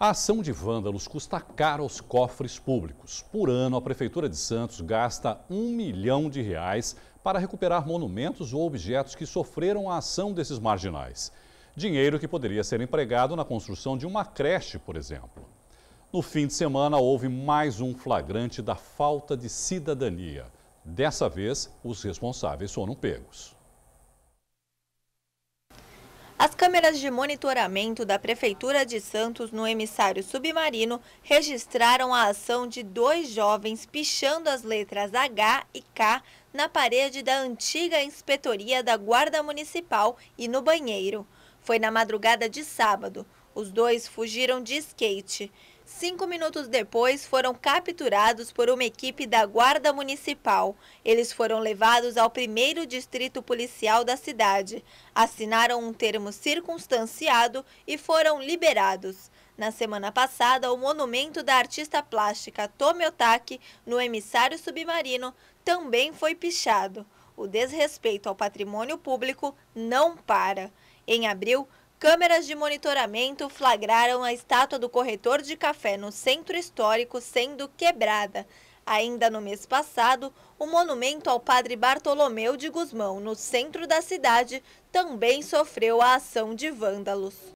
A ação de vândalos custa caro aos cofres públicos. Por ano, a Prefeitura de Santos gasta um milhão de reais para recuperar monumentos ou objetos que sofreram a ação desses marginais. Dinheiro que poderia ser empregado na construção de uma creche, por exemplo. No fim de semana, houve mais um flagrante da falta de cidadania. Dessa vez, os responsáveis foram pegos. Câmeras de monitoramento da Prefeitura de Santos no emissário submarino registraram a ação de dois jovens pichando as letras H e K na parede da antiga inspetoria da Guarda Municipal e no banheiro. Foi na madrugada de sábado. Os dois fugiram de skate. Cinco minutos depois, foram capturados por uma equipe da Guarda Municipal. Eles foram levados ao primeiro distrito policial da cidade, assinaram um termo circunstanciado e foram liberados. Na semana passada, o monumento da artista plástica Tomi Otaki, no emissário submarino, também foi pichado. O desrespeito ao patrimônio público não para. Em abril, Câmeras de monitoramento flagraram a estátua do corretor de café no centro histórico sendo quebrada. Ainda no mês passado, o monumento ao padre Bartolomeu de Guzmão, no centro da cidade, também sofreu a ação de vândalos.